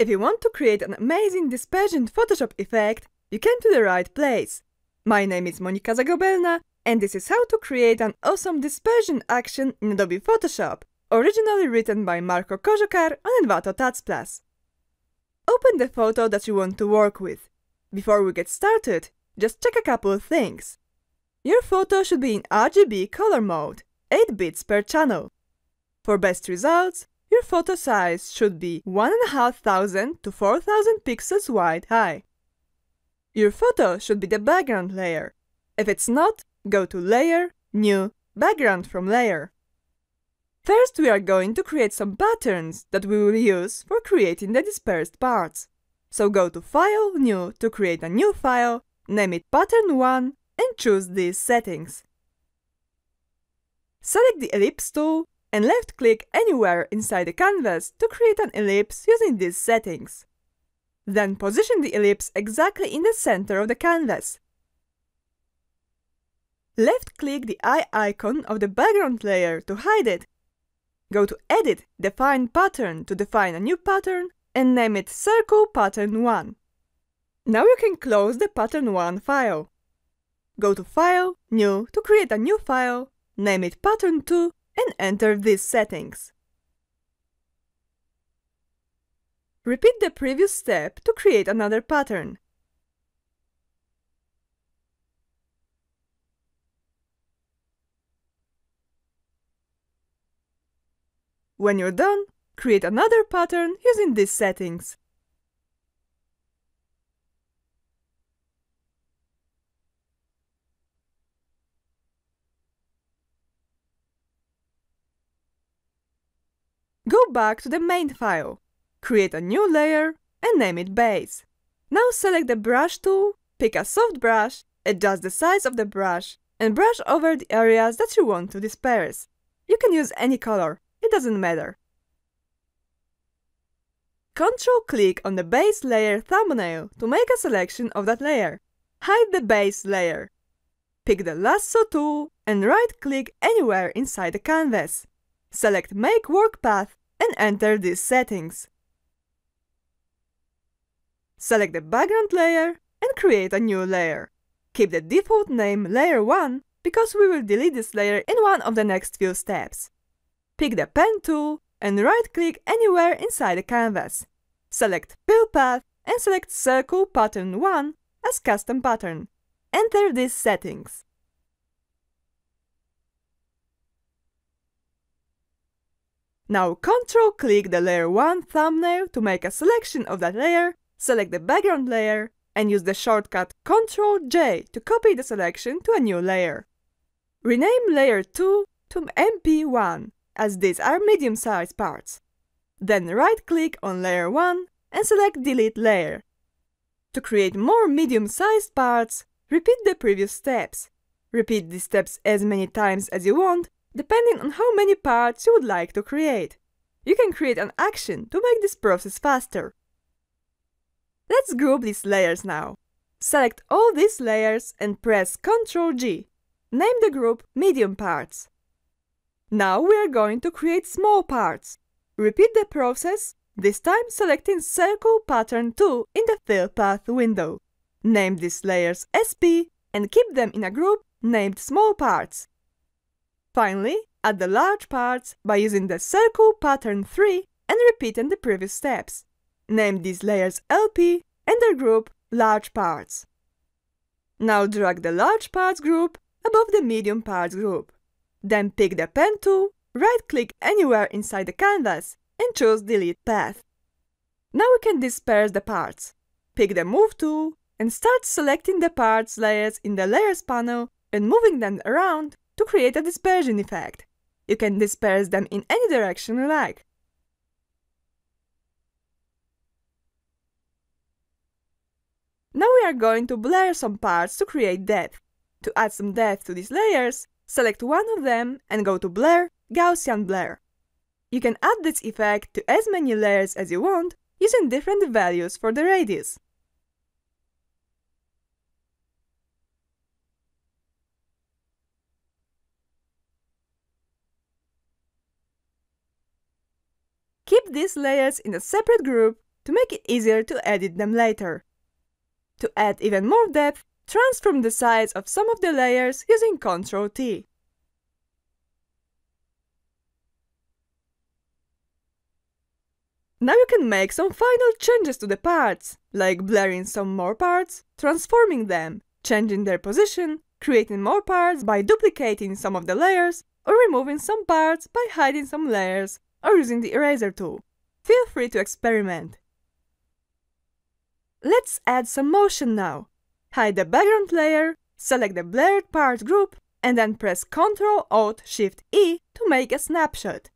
If you want to create an amazing dispersion Photoshop effect, you came to the right place. My name is Monika Zagobelna, and this is how to create an awesome dispersion action in Adobe Photoshop, originally written by Marco Kozhokar on Envato Plus. Open the photo that you want to work with. Before we get started, just check a couple of things. Your photo should be in RGB color mode, 8 bits per channel. For best results, your photo size should be 1,500 to 4,000 pixels wide high. Your photo should be the background layer. If it's not, go to Layer, New, Background from Layer. First, we are going to create some patterns that we will use for creating the dispersed parts. So go to File, New to create a new file, name it Pattern 1 and choose these settings. Select the Ellipse tool and left click anywhere inside the canvas to create an ellipse using these settings. Then position the ellipse exactly in the center of the canvas. Left click the eye icon of the background layer to hide it. Go to Edit, Define Pattern to define a new pattern and name it Circle Pattern 1. Now you can close the Pattern 1 file. Go to File, New to create a new file, name it Pattern 2 and enter these settings. Repeat the previous step to create another pattern. When you're done, create another pattern using these settings. Go back to the main file, create a new layer and name it Base. Now select the brush tool, pick a soft brush, adjust the size of the brush and brush over the areas that you want to disperse. You can use any color, it doesn't matter. Ctrl-click on the base layer thumbnail to make a selection of that layer. Hide the base layer. Pick the lasso tool and right-click anywhere inside the canvas. Select Make Work Path and enter these settings. Select the background layer and create a new layer. Keep the default name Layer 1 because we will delete this layer in one of the next few steps. Pick the Pen tool and right-click anywhere inside the canvas. Select Fill Path and select Circle Pattern 1 as Custom Pattern. Enter these settings. Now Ctrl click the layer 1 thumbnail to make a selection of that layer, select the background layer, and use the shortcut Ctrl J to copy the selection to a new layer. Rename layer 2 to MP1, as these are medium-sized parts. Then right-click on layer 1 and select Delete Layer. To create more medium-sized parts, repeat the previous steps. Repeat these steps as many times as you want depending on how many parts you would like to create. You can create an action to make this process faster. Let's group these layers now. Select all these layers and press Ctrl-G. Name the group Medium Parts. Now we are going to create small parts. Repeat the process, this time selecting Circle Pattern 2 in the Fill Path window. Name these layers SP and keep them in a group named Small Parts. Finally, add the large parts by using the circle pattern 3 and repeating the previous steps. Name these layers LP and their group large parts. Now drag the large parts group above the medium parts group. Then pick the pen tool, right-click anywhere inside the canvas and choose Delete Path. Now we can disperse the parts. Pick the Move tool and start selecting the parts layers in the Layers panel and moving them around to create a dispersion effect. You can disperse them in any direction you like. Now we are going to blur some parts to create depth. To add some depth to these layers, select one of them and go to Blur, Gaussian Blur. You can add this effect to as many layers as you want using different values for the radius. Keep these layers in a separate group to make it easier to edit them later. To add even more depth, transform the size of some of the layers using Ctrl-T. Now you can make some final changes to the parts, like blurring some more parts, transforming them, changing their position, creating more parts by duplicating some of the layers, or removing some parts by hiding some layers, or using the eraser tool. Feel free to experiment. Let's add some motion now. Hide the background layer, select the blurred part group, and then press Ctrl Alt Shift E to make a snapshot.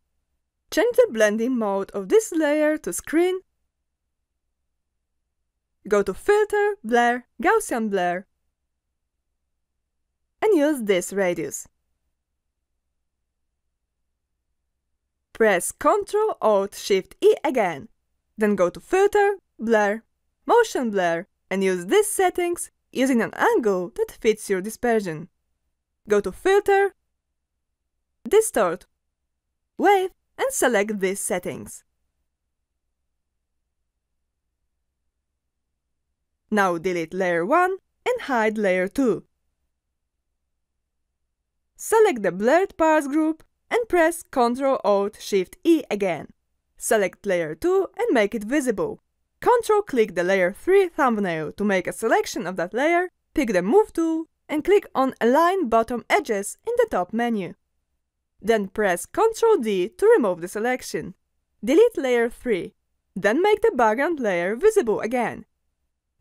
Change the blending mode of this layer to screen. Go to Filter, Blur, Gaussian Blur, and use this radius. Press Ctrl Alt Shift E again. Then go to Filter, Blur, Motion Blur and use these settings using an angle that fits your dispersion. Go to Filter, Distort, Wave and select these settings. Now delete layer 1 and hide layer 2. Select the blurred parts group and press Ctrl Alt Shift E again. Select layer 2 and make it visible. Ctrl click the layer 3 thumbnail to make a selection of that layer, pick the move tool and click on align bottom edges in the top menu. Then press Ctrl D to remove the selection. Delete layer 3, then make the background layer visible again.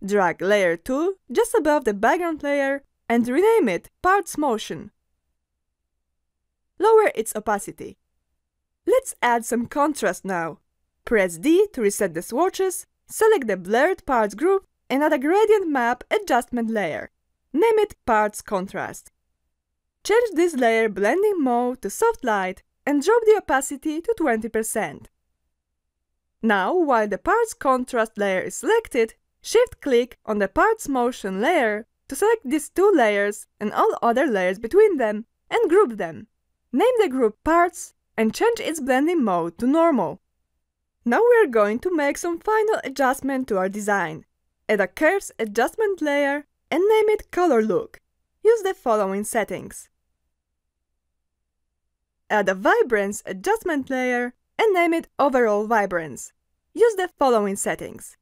Drag layer 2 just above the background layer and rename it Parts Motion. Lower its opacity. Let's add some contrast now. Press D to reset the swatches, select the blurred parts group and add a gradient map adjustment layer. Name it Parts Contrast. Change this layer blending mode to soft light and drop the opacity to 20%. Now, while the Parts Contrast layer is selected, shift-click on the Parts Motion layer to select these two layers and all other layers between them and group them. Name the group parts and change its blending mode to normal. Now we are going to make some final adjustment to our design. Add a curves adjustment layer and name it color look. Use the following settings. Add a vibrance adjustment layer and name it overall vibrance. Use the following settings.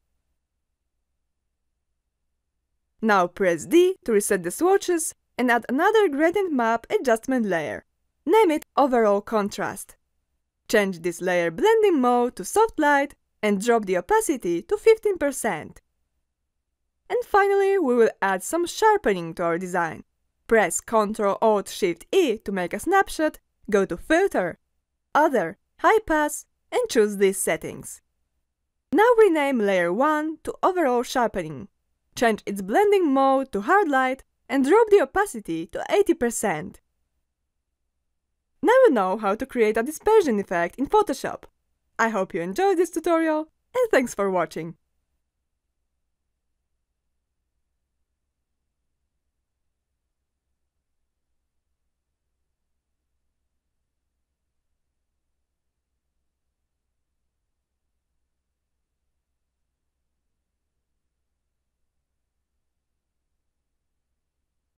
Now press D to reset the swatches and add another gradient map adjustment layer. Name it Overall Contrast. Change this layer blending mode to soft light and drop the opacity to 15%. And finally, we will add some sharpening to our design. Press Ctrl Alt Shift E to make a snapshot, go to Filter, Other, High Pass, and choose these settings. Now rename layer 1 to Overall Sharpening. Change its blending mode to Hard Light and drop the opacity to 80%. Now you know how to create a dispersion effect in Photoshop. I hope you enjoyed this tutorial and thanks for watching.